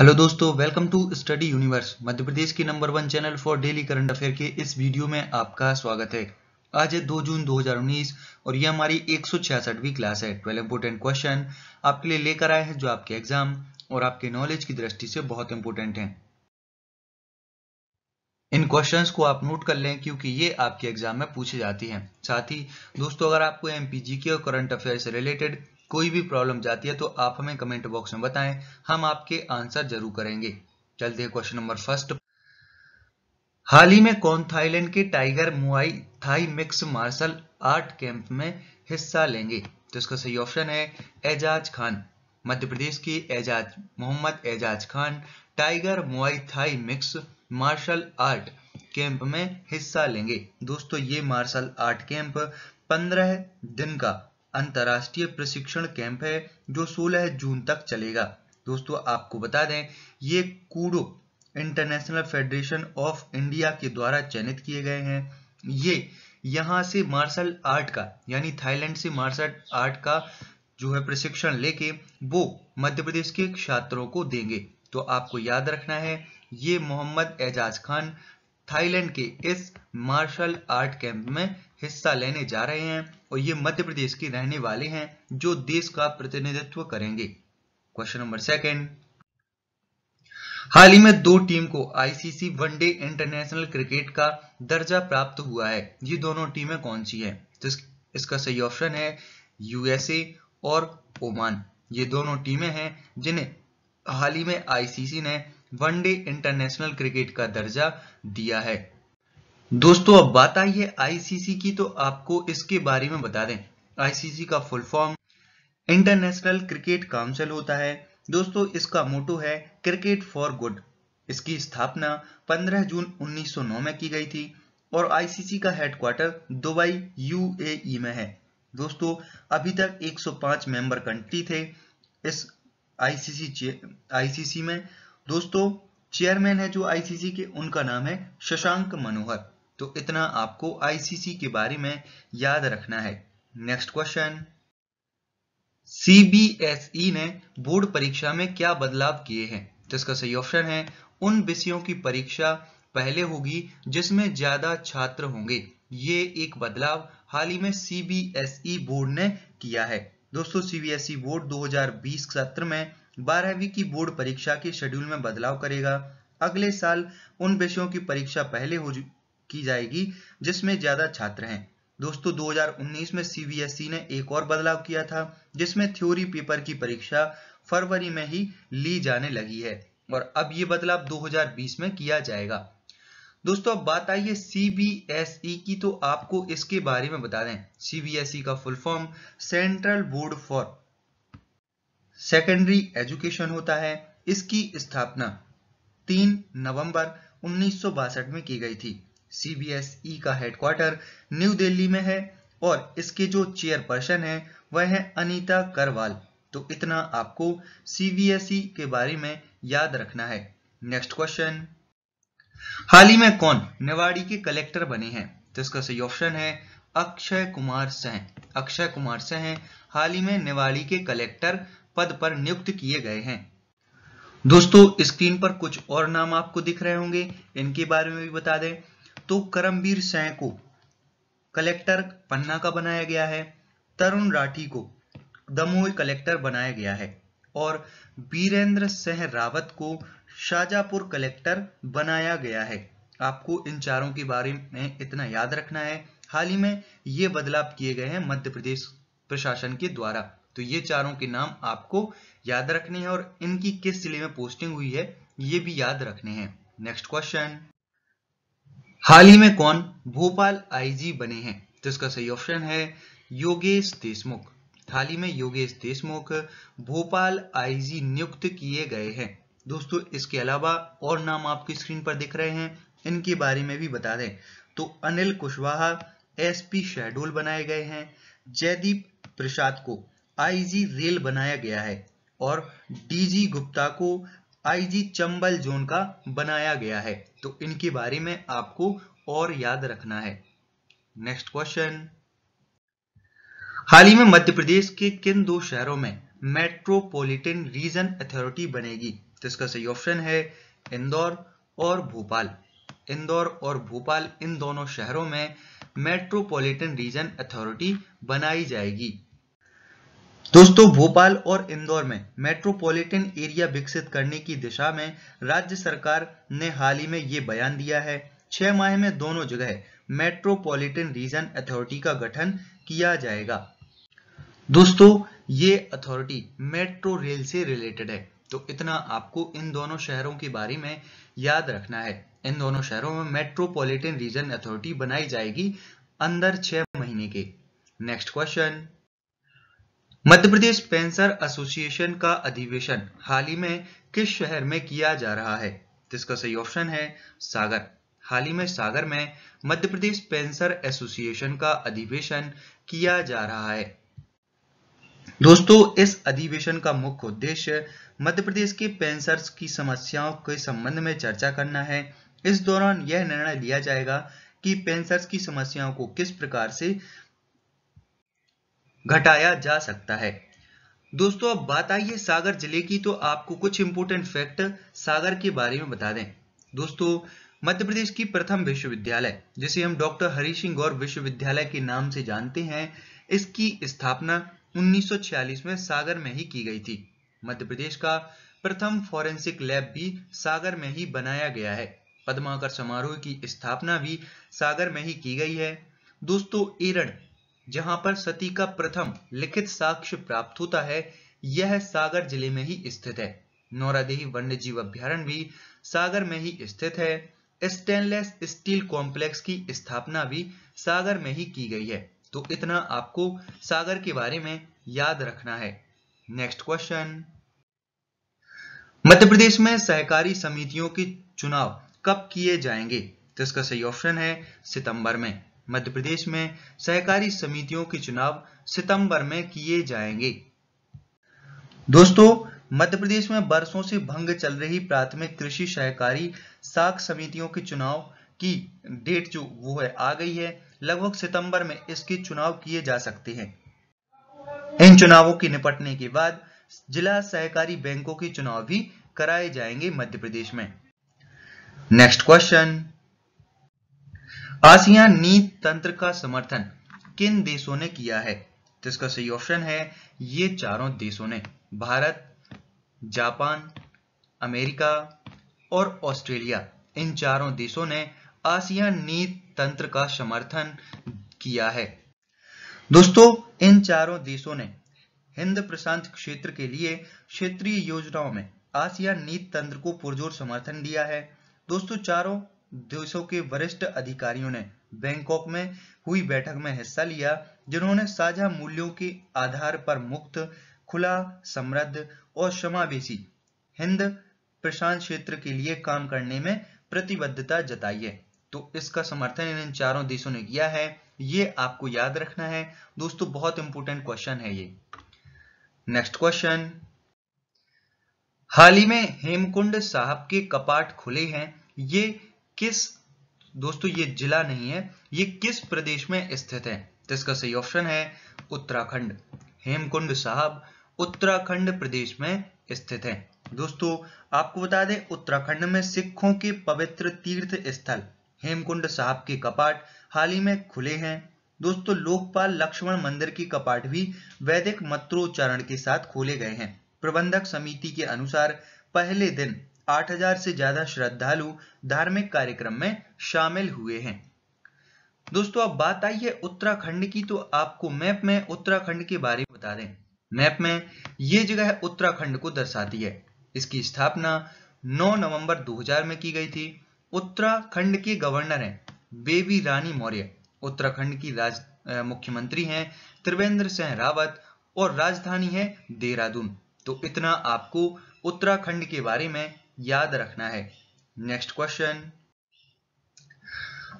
hello दोस्तों welcome to study universe Madhya Pradesh की number one channel for daily current affair के इस वीडियो में आपका स्वागत है आज है 2 जून 2019 और यह हमारी सौ क्लास है 12 इंपोर्टेंट क्वेश्चन आपके लिए लेकर आए हैं जो आपके एग्जाम और आपके नॉलेज की दृष्टि से बहुत इंपोर्टेंट है इन क्वेश्चंस को आप नोट कर लें क्योंकि ये आपके एग्जाम में पूछी जाती हैं साथ ही दोस्तों अगर आपको एमपीजी के और करंट अफेयर से रिलेटेड कोई भी प्रॉब्लम जाती है तो आप हमें कमेंट बॉक्स में बताएं हम आपके आंसर जरूर करेंगे चलते हैं क्वेश्चन नंबर फर्स्ट हाल ही में कौन थाईलैंड के tiger Muay Thai mix martial art camp में हिस्सा लेंगे तो इसका सही ऑप्शन है एजाज खान मध्य प्रदेश की Ejaz Mohammad Ejaz Khan tiger Muay Thai mix martial art camp में हिस्सा लेंगे दोस्तों ये मार्शल आर्ट कैंप 15 दिन का अंतरराष्ट्रीय प्रशिक्षण कैंप है जो 16 जून तक चलेगा दोस्तों आपको बता दें ये Kudo International Federation of India के द्वारा चयनित किए गए हैं ये यहाँ से मार्शल आर्ट का यानी थाईलैंड से मार्शल आर्ट का जो है प्रशिक्षण लेके वो मध्य प्रदेश के छात्रों को देंगे तो आपको याद रखना है ये मोहम्मद एजाज खान थाईलैंड के इस मार्शल आर्ट कैंप में हिस्सा लेने जा रहे हैं और ये मध्य प्रदेश के रहने वाले हैं जो देश का प्रतिनिधित्व करेंगे क्वेश्चन नंबर सेकंड हाल ही में दो टीम को आईसीसी वनडे इंटरनेशनल क्रिकेट का दर्जा प्राप्त हुआ है ये दोनों टीमें कौन सी हैं तो इसका सही ऑप्शन है यूएसए और ओमान ये दोनों टीमें हैं जिन्हें हाल ही में आईसीसी ने वनडे इंटरनेशनल क्रिकेट का दर्जा दिया है दोस्तों अब बात आई है आईसीसी की तो आपको इसके बारे में बता दें आईसीसी का full form international cricket council होता है दोस्तों इसका मोटो है क्रिकेट फॉर गुड इसकी स्थापना 15 जून 1909 में की गई थी और आईसीसी का हेडक्वार्टर दुबई यूएई e में है दोस्तों अभी तक 105 मेंबर कंट्री थे इस आईसीसी आईसीसी में दोस्तों चेयरमैन है जो आईसीसी के उनका नाम है शशांक मनोहर तो इतना आपको आईसीसी के बारे में याद रखना है नेक्स्ट क्वेश्चन सीबीएसई ने बोर्ड परीक्षा में क्या बदलाव किए हैं तो इसका सही ऑप्शन है उन विषयों की परीक्षा पहले होगी जिसमें ज्यादा छात्र होंगे ये एक बदलाव हाल ही में सीबीएसई e बोर्ड ने किया है दोस्तों सीबीएसई e बोर्ड 2020 सत्र में बारहवीं की बोर्ड परीक्षा के शेड्यूल में बदलाव करेगा अगले साल उन विषयों की परीक्षा पहले हो की जाएगी जिसमें ज्यादा छात्र हैं दोस्तों 2019 में सीबीएसई e ने एक और बदलाव किया था जिसमें थ्योरी पेपर की परीक्षा फरवरी में ही ली जाने लगी है और अब ये बदलाव 2020 में किया जाएगा दोस्तों अब बात आई है सीबीएसई e की तो आपको इसके बारे में बता दें सीबीएसई e का full form central board for secondary education होता है इसकी स्थापना 3 नवंबर उन्नीस में की गई थी सीबीएसई e का हेडक्वार्टर न्यू दिल्ली में है और इसके जो चेयरपर्सन है वह है अनीता करवाल तो इतना आपको सीबीएसई e के बारे में याद रखना है नेक्स्ट क्वेश्चन हाल ही में कौन नेवाड़ी के कलेक्टर बने हैं तो इसका सही ऑप्शन है अक्षय कुमार सह अक्षय कुमार सह हाल ही में नेवाड़ी के कलेक्टर पद पर नियुक्त किए गए हैं दोस्तों स्क्रीन पर कुछ और नाम आपको दिख रहे होंगे इनके बारे में भी बता दें तो करमवीर सैं को कलेक्टर पन्ना का बनाया गया है तरुण राठी को दमोह कलेक्टर बनाया गया है और बीरेंद्र सह रावत को शाजापुर कलेक्टर बनाया गया है आपको इन चारों के बारे में इतना याद रखना है हाल ही में ये बदलाव किए गए हैं मध्य प्रदेश प्रशासन के द्वारा तो ये चारों के नाम आपको याद रखने हैं और इनकी किस जिले में पोस्टिंग हुई है ये भी याद रखने हैं नेक्स्ट क्वेश्चन हाल ही में कौन भोपाल आईजी बने हैं तो इसका सही ऑप्शन है योगेश देशमुख हाल ही में योगेश देशमुख भोपाल आईजी नियुक्त किए गए हैं दोस्तों इसके अलावा और नाम आपकी स्क्रीन पर दिख रहे हैं इनके बारे में भी बता दें तो अनिल कुशवाहा एसपी शेड्यूल बनाए गए हैं जयदीप प्रसाद को आईजी रेल बनाया गया है और डीजी गुप्ता को आईजी चंबल जोन का बनाया गया है तो इनके बारे में आपको और याद रखना है नेक्स्ट क्वेश्चन हाल ही में मध्य प्रदेश के किन दो शहरों में मेट्रोपॉलिटन रीजन अथॉरिटी बनेगी तो इसका सही ऑप्शन है इंदौर और भोपाल इंदौर और भोपाल इन दोनों शहरों में मेट्रोपॉलिटन रीजन अथॉरिटी बनाई जाएगी दोस्तों भोपाल और इंदौर में मेट्रोपॉलिटन एरिया विकसित करने की दिशा में राज्य सरकार ने हाल ही में ये बयान दिया है छह माह में दोनों जगह मेट्रोपॉलिटन रीजन अथॉरिटी का गठन किया जाएगा दोस्तों ये अथॉरिटी मेट्रो रेल से रिलेटेड है तो इतना आपको इन दोनों शहरों के बारे में याद रखना है इन दोनों शहरों में मेट्रोपॉलिटन रीजन अथॉरिटी बनाई जाएगी अंदर छह महीने के next question Madhya Pradesh pensioner association का अधिवेशन हाल ही में किस शहर में किया जा रहा है जिसका सही ऑप्शन है सागर हाल ही में सागर में मध्य प्रदेश पेंसर एसोसिएशन का अधिवेशन किया जा रहा है दोस्तों इस अधिवेशन का मुख्य उद्देश्य मध्य प्रदेश के पेंसर्स की समस्याओं के संबंध में चर्चा करना है इस दौरान यह निर्णय लिया जाएगा कि पेंसर्स की समस्याओं को किस प्रकार से घटाया जा सकता है दोस्तों अब बात आई है सागर जिले की तो आपको कुछ इंपोर्टेंट फैक्ट सागर के बारे में बता दें दोस्तों मध्य प्रदेश की प्रथम विश्वविद्यालय जिसे हम डॉक्टर हरी सिंह गौर विश्वविद्यालय के नाम से जानते हैं इसकी स्थापना 1946 में सागर में ही की गई थी मध्य प्रदेश का प्रथम फॉरेंसिक लैब भी सागर में ही बनाया गया है पद्माकर समारोह की स्थापना भी सागर में ही की गई है दोस्तों एरड़ जहां पर सती का प्रथम लिखित साक्ष्य प्राप्त होता है यह सागर जिले में ही स्थित है नौरादेही वन्य जीव अभ्यारण भी सागर में ही स्थित है स्टेनलेस स्टील कॉम्प्लेक्स की स्थापना भी सागर में ही की गई है तो इतना आपको सागर के बारे में याद रखना है नेक्स्ट क्वेश्चन मध्य प्रदेश में सहकारी समितियों के चुनाव कब किए जाएंगे तो इसका सही ऑप्शन है सितंबर में मध्य प्रदेश में सहकारी समितियों के चुनाव सितंबर में किए जाएंगे दोस्तों मध्य प्रदेश में बरसों से भंग चल रही प्राथमिक कृषि सहकारी साख समितियों के चुनाव की डेट जो वो है आ गई है लगभग सितंबर में इसके चुनाव किए जा सकते हैं इन चुनावों के निपटने के बाद जिला सहकारी बैंकों के चुनाव भी कराए जाएंगे मध्य प्रदेश में नेक्स्ट क्वेश्चन आसियान नीत तंत्र का समर्थन किन देशों ने किया है जिसका सही ऑप्शन है ये चारों देशों ने भारत जापान अमेरिका और ऑस्ट्रेलिया इन चारों देशों ने आसियान नीत तंत्र का समर्थन किया है दोस्तों इन चारों देशों ने हिंद प्रशांत क्षेत्र के लिए क्षेत्रीय योजनाओं में आसियान नीत तंत्र को पुरजोर समर्थन दिया है दोस्तों चारों देशों के वरिष्ठ अधिकारियों ने बैंकॉक में हुई बैठक में हिस्सा लिया जिन्होंने साझा मूल्यों के आधार पर मुक्त खुला समृद्ध और समावेशी हिंद प्रशांत क्षेत्र के लिए काम करने में प्रतिबद्धता जताई है तो इसका समर्थन इन चारों देशों ने किया है ये आपको याद रखना है दोस्तों बहुत इंपॉर्टेंट क्वेश्चन है ये नेक्स्ट क्वेश्चन हाल ही में हेमकुंड साहब के कपाट खुले हैं ये किस दोस्तों ये जिला नहीं है ये किस प्रदेश में स्थित है तो इसका सही ऑप्शन है उत्तराखंड हेमकुंड साहब उत्तराखंड प्रदेश में स्थित है दोस्तों आपको बता दें उत्तराखंड में सिखों के पवित्र तीर्थ स्थल हेमकुंड साहब के कपाट हाल ही में खुले हैं दोस्तों लोकपाल लक्ष्मण मंदिर की कपाट भी वैदिक मंत्रोच्चारण के साथ खोले गए हैं प्रबंधक समिति के अनुसार पहले दिन 8000 से ज्यादा श्रद्धालु धार्मिक कार्यक्रम में शामिल हुए हैं दोस्तों अब बात आई है उत्तराखंड की तो आपको मैप में उत्तराखंड के बारे में बता दें मैप में ये जगह उत्तराखंड को दर्शाती है इसकी स्थापना 9 नवंबर 2000 में की गई थी उत्तराखंड के गवर्नर हैं बेबी रानी मौर्य उत्तराखंड की राज मुख्यमंत्री हैं त्रिवेंद्र सिंह रावत और राजधानी है देहरादून तो इतना आपको उत्तराखंड के बारे में याद रखना है नेक्स्ट क्वेश्चन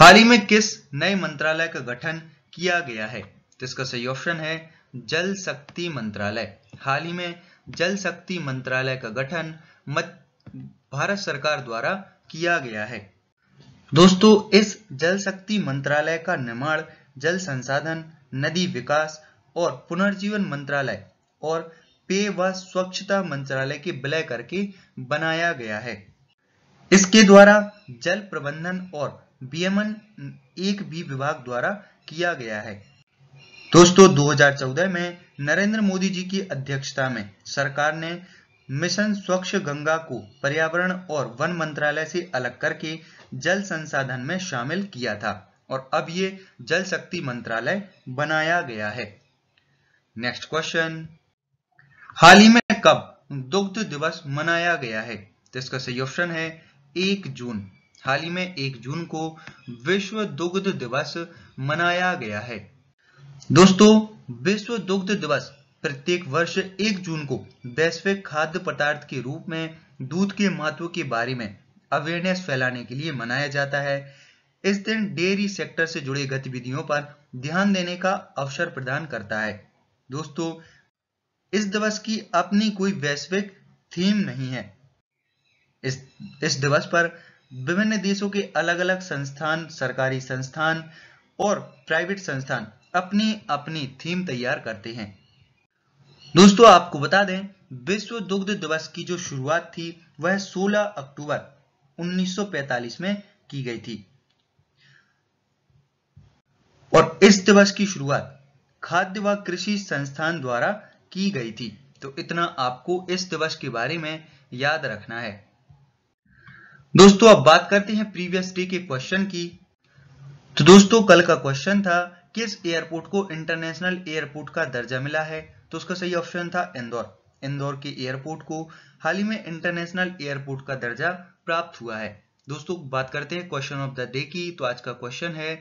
हाल ही में किस नए मंत्रालय का गठन किया गया है तो इसका सही ऑप्शन है जल शक्ति मंत्रालय हाल ही में जल शक्ति मंत्रालय का गठन मत भारत सरकार द्वारा किया गया है दोस्तों इस जल शक्ति मंत्रालय का निर्माण जल संसाधन नदी विकास और पुनर्जीवन मंत्रालय और पे व स्वच्छता मंत्रालय के विलय करके बनाया गया है इसके द्वारा जल प्रबंधन और बीएमएन एक भी विभाग द्वारा किया गया है दोस्तों 2014 में नरेंद्र मोदी जी की अध्यक्षता में सरकार ने मिशन स्वच्छ गंगा को पर्यावरण और वन मंत्रालय से अलग करके जल संसाधन में शामिल किया था और अब ये जल शक्ति मंत्रालय बनाया गया है नेक्स्ट क्वेश्चन हाल ही में कब दुग्ध दिवस मनाया गया है तो इसका सही ऑप्शन है एक जून हाल ही में एक जून को विश्व दुग्ध दिवस मनाया गया है दोस्तों विश्व दुग्ध दिवस प्रत्येक वर्ष एक जून को वैश्विक खाद्य पदार्थ के रूप में दूध के महत्व के बारे में अवेयरनेस फैलाने के लिए मनाया जाता है इस दिन डेयरी सेक्टर से जुड़ी गतिविधियों पर ध्यान देने का अवसर प्रदान करता है दोस्तों इस दिवस की अपनी कोई वैश्विक थीम नहीं है इस इस दिवस पर विभिन्न देशों के अलग अलग संस्थान सरकारी संस्थान और प्राइवेट संस्थान अपनी अपनी थीम तैयार करते हैं दोस्तों आपको बता दें विश्व दुग्ध दिवस की जो शुरुआत थी वह 16 अक्टूबर 1945 में की गई थी और इस दिवस की शुरुआत खाद्य व कृषि संस्थान द्वारा की गई थी तो इतना आपको इस दिवस के बारे में याद रखना है दोस्तों अब बात करते हैं प्रीवियस डे के क्वेश्चन की तो दोस्तों कल का क्वेश्चन था किस एयरपोर्ट को इंटरनेशनल एयरपोर्ट का दर्जा मिला है तो उसका सही ऑप्शन था इंदौर इंदौर के एयरपोर्ट को हाल ही में इंटरनेशनल एयरपोर्ट का दर्जा प्राप्त हुआ है दोस्तों बात करते हैं क्वेश्चन ऑफ द डे की तो आज का क्वेश्चन है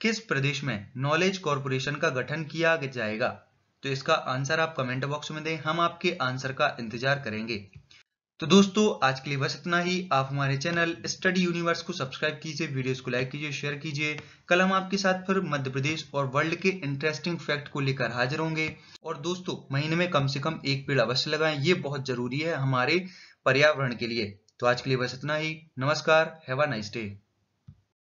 किस प्रदेश में नॉलेज कॉरपोरेशन का गठन किया जाएगा तो इसका आंसर आप कमेंट बॉक्स में दें हम आपके आंसर का इंतजार करेंगे तो दोस्तों आज के लिए बस इतना ही आप हमारे चैनल स्टडी यूनिवर्स को सब्सक्राइब कीजिए वीडियोस को लाइक कीजिए शेयर कीजिए कल हम आपके साथ फिर मध्य प्रदेश और वर्ल्ड के इंटरेस्टिंग फैक्ट को लेकर हाजिर होंगे और दोस्तों महीने में कम से कम एक पेड़ अवश्य लगाएं ये बहुत जरूरी है हमारे पर्यावरण के लिए तो आज के लिए बस इतना ही नमस्कार हैव अ नाइस डे